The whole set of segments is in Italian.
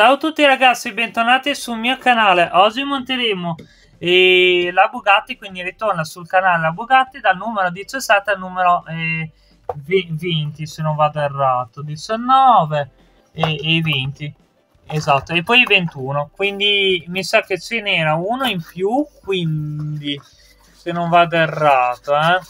Ciao a tutti ragazzi, bentornati sul mio canale. Oggi monteremo eh, la Bugatti, quindi ritorna sul canale la Bugatti dal numero 17 al numero eh, 20, se non vado errato, 19 e, e, 20. Esatto, e poi 21. Quindi mi sa che ce n'era uno in più, quindi se non vado errato, eh.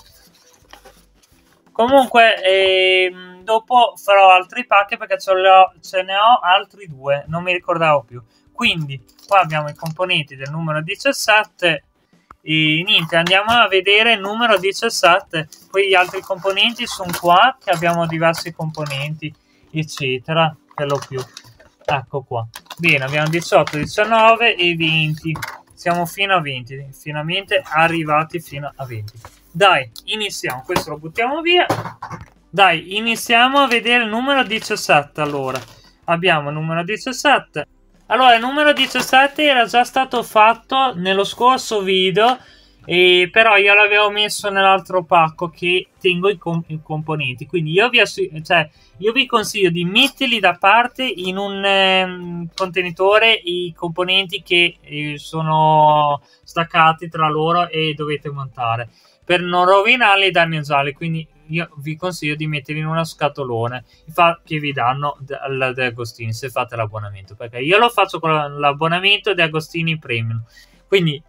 Comunque, ehm dopo farò altri pack perché ce, ho, ce ne ho altri due, non mi ricordavo più. Quindi qua abbiamo i componenti del numero 17 e niente, andiamo a vedere il numero 17. Poi gli altri componenti sono qua, che abbiamo diversi componenti, eccetera, per lo più. Ecco qua. Bene, abbiamo 18, 19 e 20. Siamo fino a 20, finalmente arrivati fino a 20. Dai, iniziamo. Questo lo buttiamo via. Dai, iniziamo a vedere il numero 17 allora. Abbiamo il numero 17. Allora, il numero 17 era già stato fatto nello scorso video, eh, però io l'avevo messo nell'altro pacco che tengo i, com i componenti. Quindi io vi, cioè, io vi, consiglio di metterli da parte in un eh, contenitore i componenti che eh, sono staccati tra loro e dovete montare per non rovinarli e danneggiarli. Quindi io vi consiglio di metterli in una scatolone che vi danno al De Agostini se fate l'abbonamento, perché io lo faccio con l'abbonamento De Agostini Premium. Quindi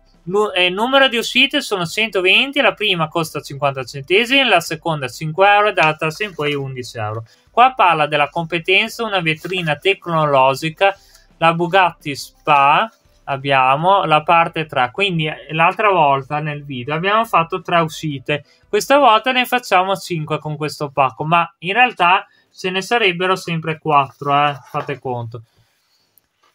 eh, il numero di uscite sono 120, la prima costa 50 centesimi, la seconda 5 euro e la terza in poi 11 euro. Qua parla della competenza, una vetrina tecnologica, la Bugatti Spa, abbiamo la parte 3 quindi eh, l'altra volta nel video abbiamo fatto 3 uscite questa volta ne facciamo 5 con questo pacco ma in realtà ce ne sarebbero sempre 4 eh? fate conto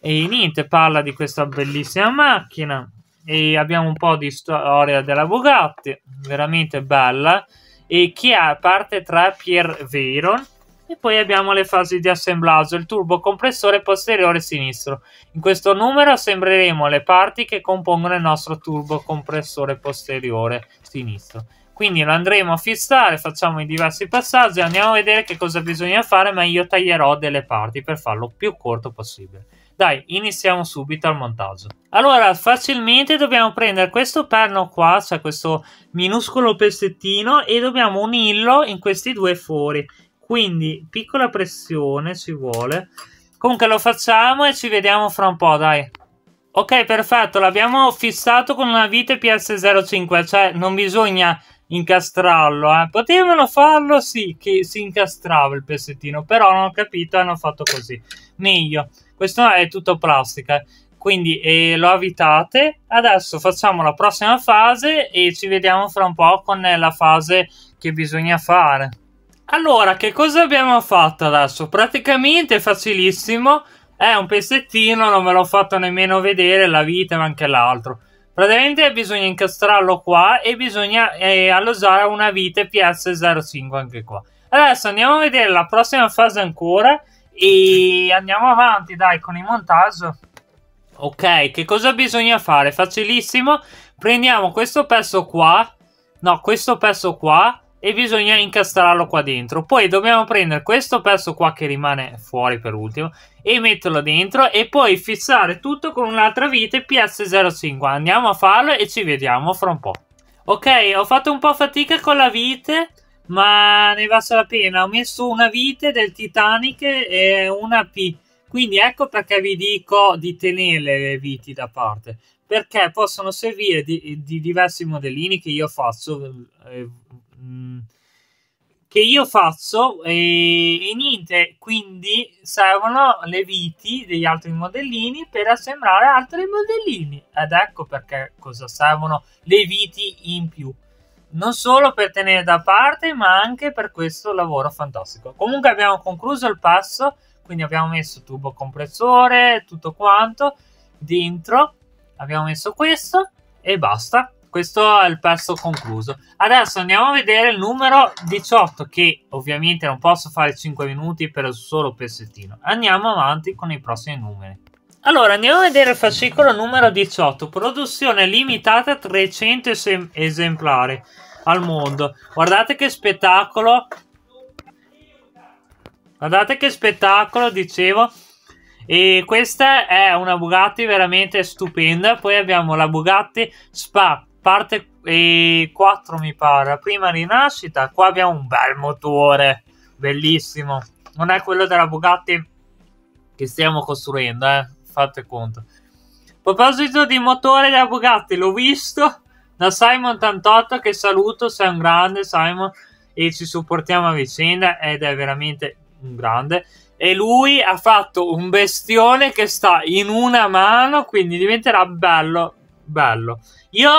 e niente parla di questa bellissima macchina e abbiamo un po' di storia della Bugatti veramente bella e chi ha parte 3 Pier Veyron e poi abbiamo le fasi di assemblaggio, il turbo compressore posteriore sinistro. In questo numero assembleremo le parti che compongono il nostro turbo compressore posteriore sinistro. Quindi lo andremo a fissare, facciamo i diversi passaggi, andiamo a vedere che cosa bisogna fare, ma io taglierò delle parti per farlo più corto possibile. Dai, iniziamo subito al montaggio. Allora, facilmente dobbiamo prendere questo perno qua, cioè questo minuscolo pezzettino, e dobbiamo unirlo in questi due fori. Quindi, piccola pressione ci vuole. Comunque lo facciamo e ci vediamo fra un po', dai. Ok, perfetto, l'abbiamo fissato con una vite PS05, cioè non bisogna incastrarlo, eh. Potevano farlo, sì, che si incastrava il pezzettino, però non ho capito hanno fatto così. Meglio. Questo è tutto plastica, eh. quindi eh, lo avitate. Adesso facciamo la prossima fase e ci vediamo fra un po' con la fase che bisogna fare. Allora, che cosa abbiamo fatto adesso? Praticamente è facilissimo. È un pezzettino, non ve l'ho fatto nemmeno vedere, la vita ma anche l'altro. Praticamente bisogna incastrarlo qua e bisogna eh, allosare una vite PS05 anche qua. Adesso andiamo a vedere la prossima fase ancora e andiamo avanti dai con il montaggio. Ok, che cosa bisogna fare? Facilissimo. Prendiamo questo pezzo qua, no questo pezzo qua e bisogna incastrarlo qua dentro. Poi dobbiamo prendere questo pezzo qua che rimane fuori per ultimo e metterlo dentro e poi fissare tutto con un'altra vite PS05. Andiamo a farlo e ci vediamo fra un po'. Ok, ho fatto un po' fatica con la vite, ma ne va la pena. Ho messo una vite del Titanic e una P. Quindi ecco perché vi dico di tenere le viti da parte perché possono servire di, di diversi modellini che io faccio eh, Mm, che io faccio e, eh, e, niente, quindi servono le viti degli altri modellini per assemblare altri modellini ed ecco perché cosa servono le viti in più non solo per tenere da parte ma anche per questo lavoro fantastico comunque abbiamo concluso il passo quindi abbiamo messo tubo compressore tutto quanto dentro abbiamo messo questo e basta questo è il pezzo concluso. Adesso andiamo a vedere il numero 18, che ovviamente non posso fare 5 minuti per il solo pezzettino. Andiamo avanti con i prossimi numeri. Allora, andiamo a vedere il fascicolo numero 18, produzione limitata a 300 esemplari al mondo. Guardate che spettacolo! Guardate che spettacolo, dicevo. E questa è una Bugatti veramente stupenda. Poi abbiamo la Bugatti Spa parte e 4 mi pare, prima rinascita, qua abbiamo un bel motore, bellissimo, non è quello della Bugatti che stiamo costruendo, eh? fate conto. A proposito di motore della Bugatti, l'ho visto da Simon88 che saluto, sei un grande Simon e ci supportiamo a vicenda ed è veramente un grande. E lui ha fatto un bestione che sta in una mano, quindi diventerà bello, bello. Io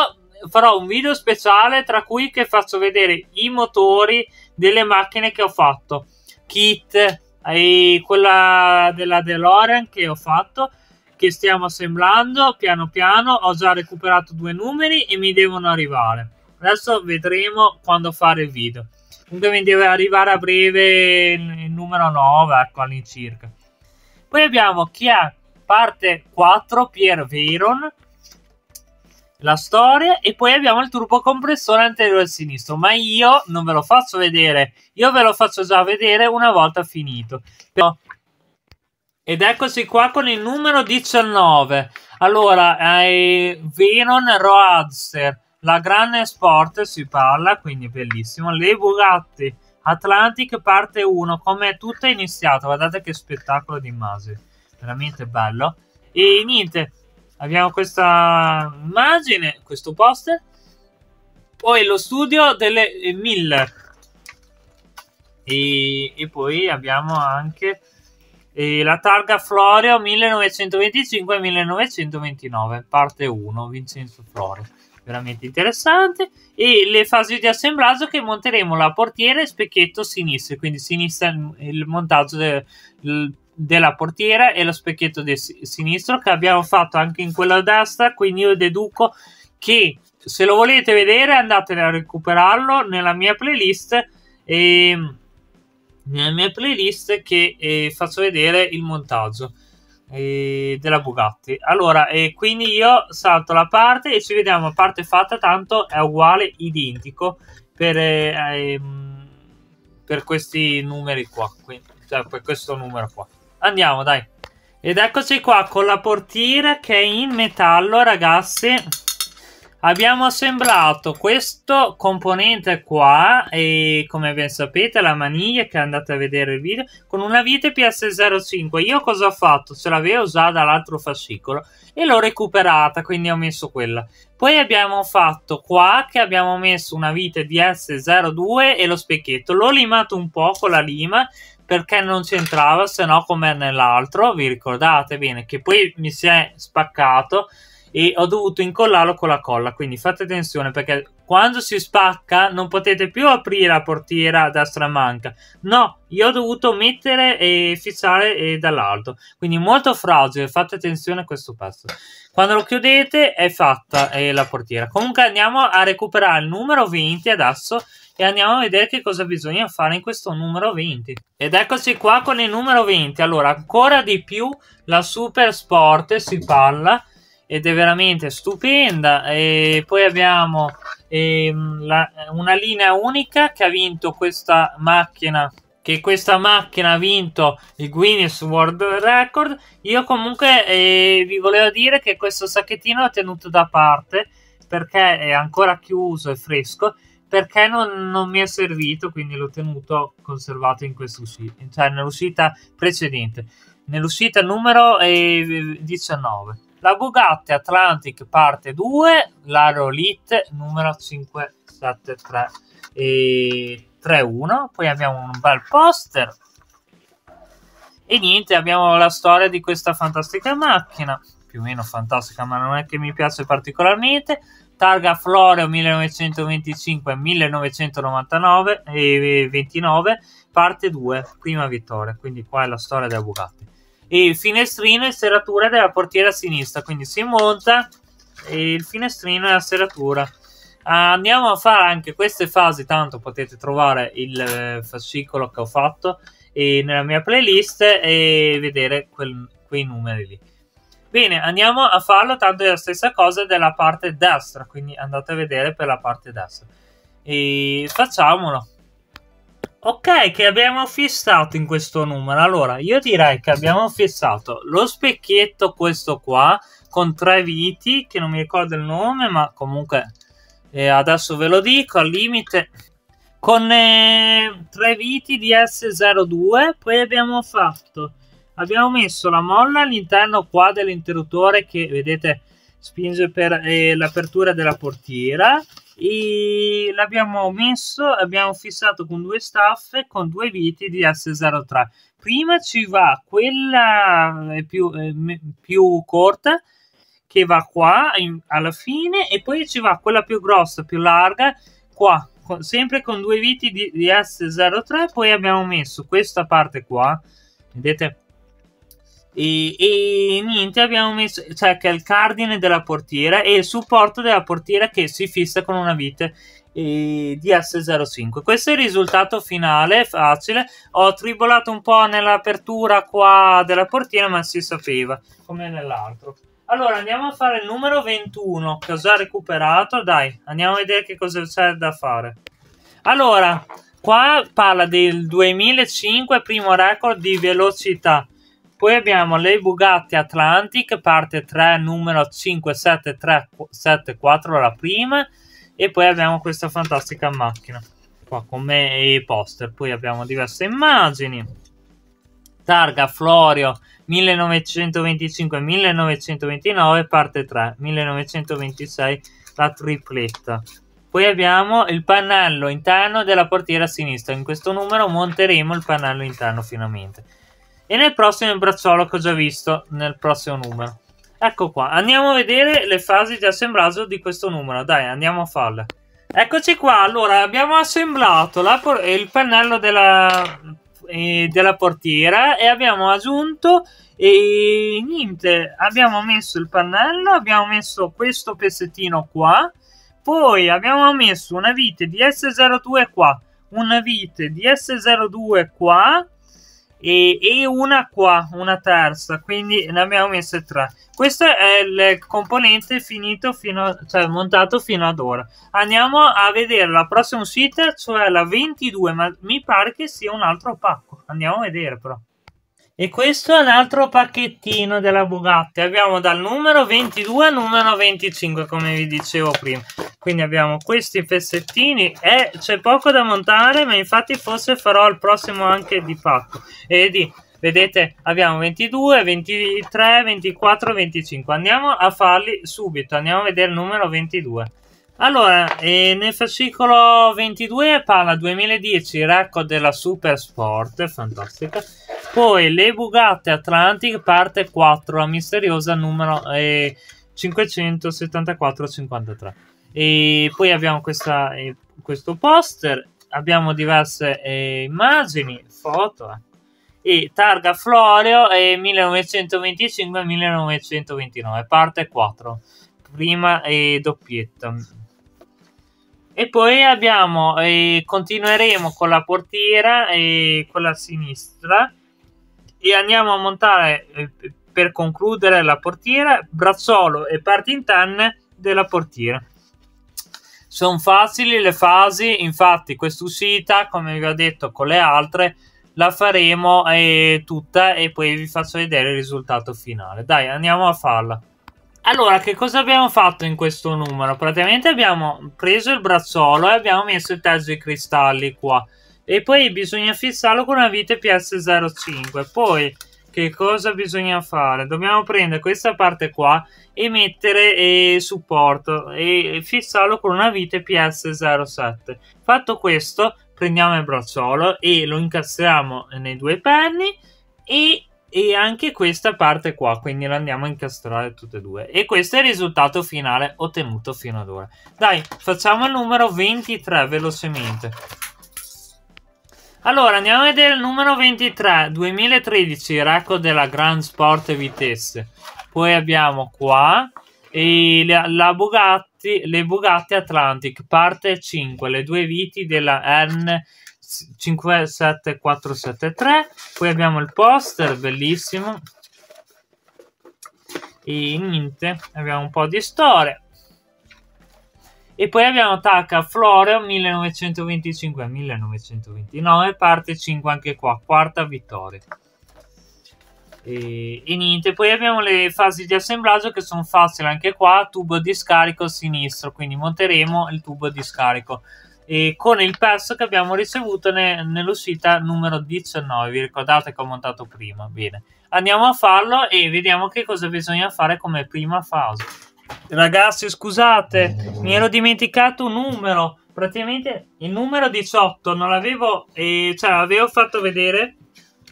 farò un video speciale tra cui che faccio vedere i motori delle macchine che ho fatto kit e quella della DeLorean che ho fatto che stiamo assemblando piano piano ho già recuperato due numeri e mi devono arrivare adesso vedremo quando fare il video comunque mi deve arrivare a breve il numero 9 ecco all'incirca poi abbiamo chi è parte 4 Pier Veyron la storia e poi abbiamo il turbo compressore anteriore sinistro, ma io non ve lo faccio vedere, io ve lo faccio già vedere una volta finito. Ed eccoci qua con il numero 19. Allora, è Venon Roadster, la Grande Sport si parla, quindi bellissimo. Le Bugatti Atlantic parte 1, come tutto è iniziato, guardate che spettacolo di immagini, veramente bello. E niente, abbiamo questa immagine, questo poster, poi lo studio delle eh, Miller. E, e poi abbiamo anche eh, la targa Florio 1925-1929, parte 1, Vincenzo Florio veramente interessante e le fasi di assemblaggio che monteremo la portiera e specchietto sinistro quindi sinistra il montaggio del della portiera e lo specchietto del sinistro che abbiamo fatto anche in quella destra quindi io deduco che se lo volete vedere andate a recuperarlo nella mia playlist e ehm, nella mia playlist che eh, faccio vedere il montaggio eh, della Bugatti allora e eh, quindi io salto la parte e ci vediamo a parte fatta tanto è uguale identico per, eh, ehm, per questi numeri qua quindi, cioè per questo numero qua Andiamo, dai. Ed eccoci qua con la portiera che è in metallo, ragazzi. Abbiamo assemblato questo componente qua e come ben sapete la maniglia che andate a vedere il video con una vite PS05. Io cosa ho fatto? Ce l'avevo usata dall'altro fascicolo e l'ho recuperata, quindi ho messo quella. Poi abbiamo fatto qua che abbiamo messo una vite DS02 e lo specchietto. L'ho limato un po' con la lima perché non c'entrava, se no come nell'altro, vi ricordate bene, che poi mi si è spaccato e ho dovuto incollarlo con la colla, quindi fate attenzione perché quando si spacca non potete più aprire la portiera a destra manca, no, io ho dovuto mettere e fissare eh, dall'alto, quindi molto fragile, fate attenzione a questo pezzo. Quando lo chiudete è fatta eh, la portiera. Comunque andiamo a recuperare il numero 20 adesso e andiamo a vedere che cosa bisogna fare in questo numero 20. Ed eccoci qua con il numero 20. Allora, ancora di più la Super Sport si parla ed è veramente stupenda. E poi abbiamo ehm, la, una linea unica che ha vinto questa macchina che questa macchina ha vinto il Guinness World Record. Io comunque eh, vi volevo dire che questo sacchettino l'ho tenuto da parte perché è ancora chiuso e fresco perché non, non, mi è servito, quindi l'ho tenuto conservato in questa uscita, cioè nell'uscita precedente, nell'uscita numero 19. Eh, la Bugatti Atlantic parte 2, l'Aerolite numero 573 e 31. Poi abbiamo un bel poster. E niente, abbiamo la storia di questa fantastica macchina, più o meno fantastica, ma non è che mi piace particolarmente targa Floreo 1925-1999 e 29, parte 2, prima vittoria, quindi qua è la storia della Bugatti. E il finestrino e serratura della portiera sinistra, quindi si monta e il finestrino e la serratura. Andiamo a fare anche queste fasi, tanto potete trovare il eh, fascicolo che ho fatto eh, nella mia playlist e vedere quel, quei numeri lì. Bene, andiamo a farlo, tanto è la stessa cosa della parte destra, quindi andate a vedere per la parte destra. E facciamolo. Ok, che abbiamo fissato in questo numero? Allora, io direi che abbiamo fissato lo specchietto questo qua, con tre viti, che non mi ricordo il nome, ma comunque eh, adesso ve lo dico, al limite, con eh, tre viti di S02, poi abbiamo fatto abbiamo messo la molla all'interno qua dell'interruttore che vedete spinge per eh, l'apertura della portiera e l'abbiamo messo abbiamo fissato con due staffe con due viti di s 03 prima ci va quella eh, più, eh, più corta che va qua in, alla fine e poi ci va quella più grossa più larga qua con, sempre con due viti di, di asse 03 poi abbiamo messo questa parte qua vedete e, e, niente, abbiamo messo cioè che è il cardine della portiera e il supporto della portiera che si fissa con una vite eh, di S05. Questo è il risultato finale, facile. Ho tribolato un po' nell'apertura qua della portiera, ma si sapeva come nell'altro. Allora andiamo a fare il numero 21 che ho già recuperato. Dai, andiamo a vedere che cosa c'è da fare. Allora, qua parla del 2005 primo record di velocità. Poi abbiamo le Bugatti Atlantic, parte 3, numero 57374, la prima. E poi abbiamo questa fantastica macchina, qua come i poster. Poi abbiamo diverse immagini. Targa Florio 1925-1929, parte 3, 1926, la tripletta. Poi abbiamo il pannello interno della portiera sinistra. In questo numero monteremo il pannello interno finalmente. E nel prossimo bracciolo che ho già visto nel prossimo numero. Ecco qua, andiamo a vedere le fasi di assemblaggio di questo numero. Dai, andiamo a farle. Eccoci qua, allora abbiamo assemblato il pannello della, eh, della portiera e abbiamo aggiunto e niente, abbiamo messo il pannello, abbiamo messo questo pezzettino qua, poi abbiamo messo una vite di S02 qua, una vite di S02 qua e, e, una qua, una terza, quindi ne abbiamo messe tre. Questo è il componente finito fino a, cioè montato fino ad ora. Andiamo a vedere la prossima uscita, cioè la 22, ma mi pare che sia un altro pacco. Andiamo a vedere però. E questo è un altro pacchettino della Bugatti. Abbiamo dal numero 22 al numero 25, come vi dicevo prima. Quindi abbiamo questi pezzettini. Eh, c'è poco da montare, ma infatti forse farò il prossimo anche di pacco. E di, vedete, abbiamo 22, 23, 24, 25. Andiamo a farli subito. Andiamo a vedere il numero 22. Allora, eh, nel fascicolo 22 parla 2010 record della Super Sport, fantastica. Poi le Bugatti Atlantic parte 4, la misteriosa numero eh, 574-53. E poi abbiamo questa, eh, questo poster, abbiamo diverse immagini, foto eh. e targa Florio e 1925-1929, parte 4, prima e doppietta. E poi abbiamo, eh, continueremo con la portiera e con la sinistra e andiamo a montare eh, per concludere la portiera, bracciolo e parti interne della portiera. Sono facili le fasi, infatti quest'uscita, come vi ho detto con le altre, la faremo eh, tutta e poi vi faccio vedere il risultato finale. Dai, andiamo a farla. Allora, che cosa abbiamo fatto in questo numero? Praticamente abbiamo preso il brazzolo e abbiamo messo il tasso di cristalli qua. E poi bisogna fissarlo con una vite PS05. Poi, che cosa bisogna fare? Dobbiamo prendere questa parte qua e mettere eh, supporto e fissarlo con una vite PS07. Fatto questo, prendiamo il brazzolo e lo incastriamo nei due penny e e anche questa parte qua, quindi la andiamo a incastrare tutte e due. E questo è il risultato finale ottenuto fino ad ora. Dai, facciamo il numero 23 velocemente. Allora, andiamo a vedere il numero 23, 2013, record della Grand Sport Vitesse. Poi abbiamo qua la, la Bugatti, le Bugatti Atlantic, parte 5, le due viti della N. 57473. Poi abbiamo il poster, bellissimo. E niente, abbiamo un po' di storia. E poi abbiamo Taka Floreo 1925-1929, parte 5 anche qua, quarta vittoria. E, e, niente, poi abbiamo le fasi di assemblaggio che sono facili anche qua, tubo di scarico sinistro, quindi monteremo il tubo di scarico e con il pezzo che abbiamo ricevuto ne, nell'uscita numero 19. Vi ricordate che ho montato prima? Bene, andiamo a farlo e vediamo che cosa bisogna fare come prima fase. Ragazzi, scusate, mi ero dimenticato un numero. Praticamente il numero 18 non l'avevo, eh, cioè l'avevo fatto vedere,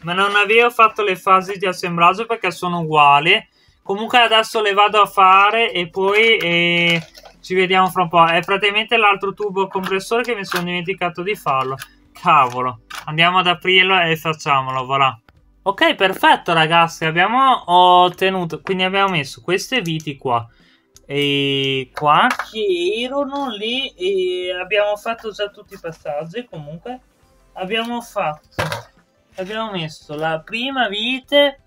ma non avevo fatto le fasi di assemblaggio perché sono uguali. Comunque adesso le vado a fare e poi eh, ci vediamo fra un po'. È praticamente l'altro tubo compressore che mi sono dimenticato di farlo. Cavolo. Andiamo ad aprirlo e facciamolo, voilà. Ok, perfetto ragazzi. Abbiamo ottenuto... Quindi abbiamo messo queste viti qua. E qua che erano lì e abbiamo fatto già tutti i passaggi comunque abbiamo fatto abbiamo messo la prima vite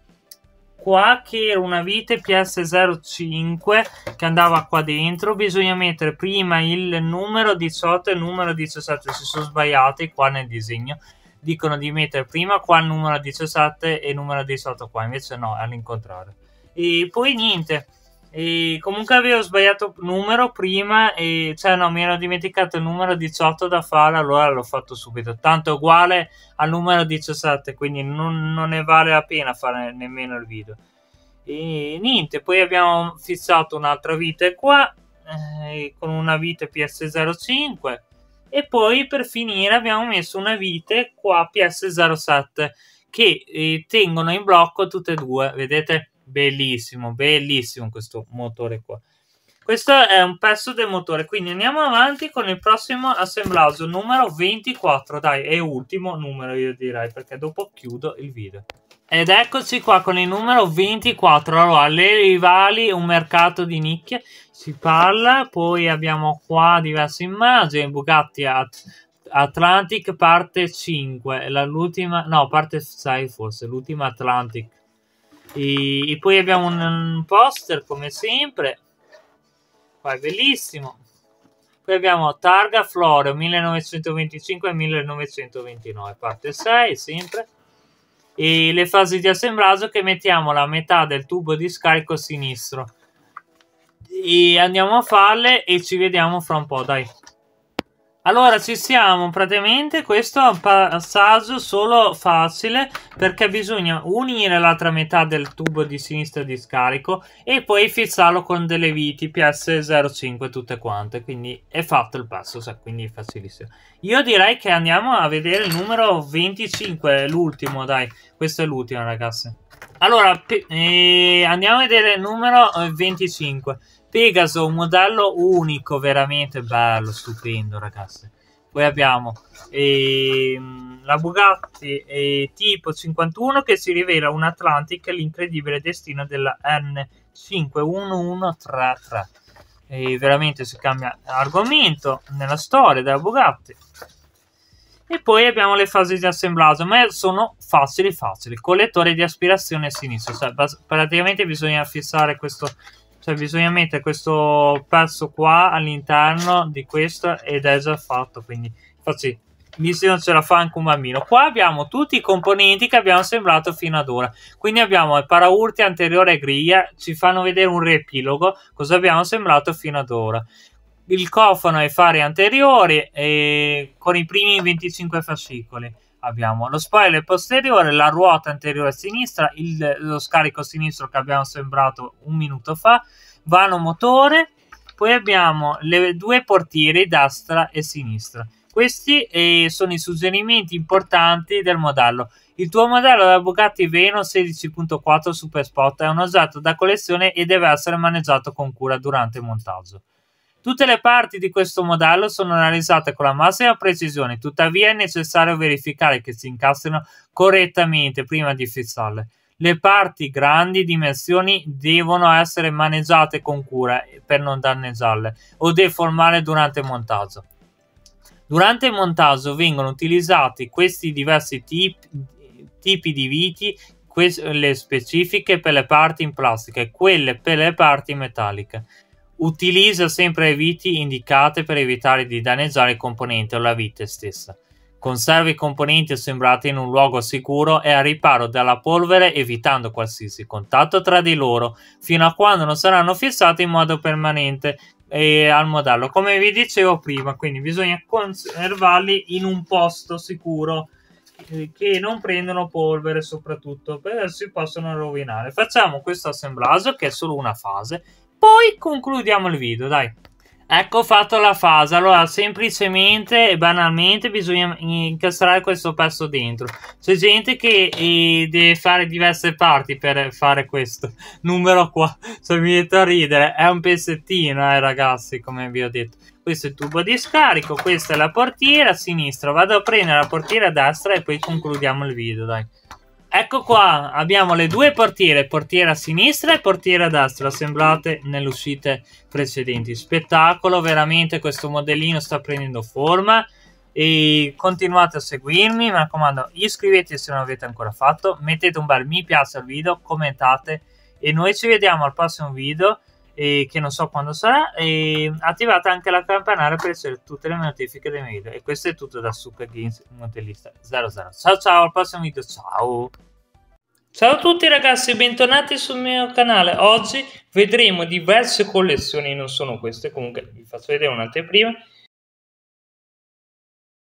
qua che era una vite PS05 che andava qua dentro bisogna mettere prima il numero 18 e il numero 17 si sono sbagliati qua nel disegno dicono di mettere prima qua il numero 17 e il numero 18 qua invece no è all'incontrario e poi niente e comunque avevo sbagliato numero prima e cioè no, mi ero dimenticato il numero 18 da fare, allora l'ho fatto subito. Tanto è uguale al numero 17, quindi non, non ne vale la pena fare nemmeno il video. E niente, poi abbiamo fissato un'altra vite qua eh, con una vite PS05 e poi per finire abbiamo messo una vite qua PS07 che eh, tengono in blocco tutte e due, vedete? bellissimo, bellissimo questo motore qua. Questo è un pezzo del motore, quindi andiamo avanti con il prossimo assemblaggio numero 24, dai, è ultimo numero io direi, perché dopo chiudo il video. Ed eccoci qua con il numero 24, allora, le rivali, un mercato di nicchie, si parla, poi abbiamo qua diverse immagini, Bugatti At Atlantic parte 5, l'ultima, no, parte 6 forse, l'ultima Atlantic e, e poi abbiamo un, un poster come sempre, qua è bellissimo. Poi abbiamo Targa Floreo 1925-1929, parte 6 sempre. E le fasi di assemblaggio che mettiamo la metà del tubo di scarico sinistro. E andiamo a farle e ci vediamo fra un po', dai. Allora ci siamo praticamente, questo è un passaggio solo facile perché bisogna unire l'altra metà del tubo di sinistra di scarico e poi fissarlo con delle viti PS05 tutte quante, quindi è fatto il passo, quindi è facilissimo. Io direi che andiamo a vedere il numero 25, l'ultimo dai, questo è l'ultimo ragazzi. Allora, eh, andiamo a vedere il numero 25. Eh, Pegaso, un modello unico, veramente bello, stupendo, ragazzi. Poi abbiamo ehm, la Bugatti eh, tipo 51 che si rivela un Atlantic, l'incredibile destino della N51133. E veramente si cambia argomento nella storia della Bugatti. E poi abbiamo le fasi di assemblaggio, ma sono facili facili. Collettore di aspirazione a sinistra, cioè praticamente bisogna fissare questo cioè, bisogna mettere questo pezzo qua all'interno di questo ed è già fatto. Quindi, facci, visto non ce la fa anche un bambino. Qua abbiamo tutti i componenti che abbiamo assemblato fino ad ora. Quindi abbiamo il paraurti anteriore e griglia, ci fanno vedere un riepilogo, cosa abbiamo assemblato fino ad ora. Il cofano e fari anteriori con i primi 25 fascicoli abbiamo lo spoiler posteriore, la ruota anteriore sinistra, il, lo scarico sinistro che abbiamo sembrato un minuto fa, vano motore, poi abbiamo le due portiere destra e sinistra. Questi eh, sono i suggerimenti importanti del modello. Il tuo modello da Bugatti Veno 16.4 Super Spot è un oggetto da collezione e deve essere maneggiato con cura durante il montaggio. Tutte le parti di questo modello sono analizzate con la massima precisione, tuttavia è necessario verificare che si incastrino correttamente prima di fissarle. Le parti grandi dimensioni devono essere maneggiate con cura per non danneggiarle o deformarle durante il montaggio. Durante il montaggio vengono utilizzati questi diversi tipi, tipi di viti, le specifiche per le parti in plastica e quelle per le parti metalliche. Utilizza sempre le viti indicate per evitare di danneggiare il componente o la vite stessa. Conserva i componenti assemblati in un luogo sicuro e al riparo dalla polvere evitando qualsiasi contatto tra di loro fino a quando non saranno fissati in modo permanente e al modello. Come vi dicevo prima, quindi bisogna conservarli in un posto sicuro eh, che non prendono polvere soprattutto perché si possono rovinare facciamo questo assemblaggio che è solo una fase poi concludiamo il video, dai. Ecco fatto la fase, allora semplicemente e banalmente bisogna incastrare questo pezzo dentro. C'è gente che eh, deve fare diverse parti per fare questo numero qua, se cioè, mi metto a ridere, è un pezzettino eh ragazzi come vi ho detto. Questo è il tubo di scarico, questa è la portiera a sinistra, vado a prendere la portiera a destra e poi concludiamo il video dai. Ecco qua, abbiamo le due portiere, portiere a sinistra e portiere a destra, assemblate nelle uscite precedenti. Spettacolo, veramente questo modellino sta prendendo forma. E continuate a seguirmi, mi raccomando iscrivetevi se non l'avete ancora fatto, mettete un bel mi piace al video, commentate e noi ci vediamo al prossimo video eh, che non so quando sarà, e attivate anche la campanella per ricevere tutte le notifiche dei miei video. E questo è tutto da Suka Games Modellista 00. Ciao ciao, al prossimo video, ciao! Ciao a tutti ragazzi, bentornati sul mio canale. Oggi vedremo diverse collezioni, non sono queste, comunque vi faccio vedere un'anteprima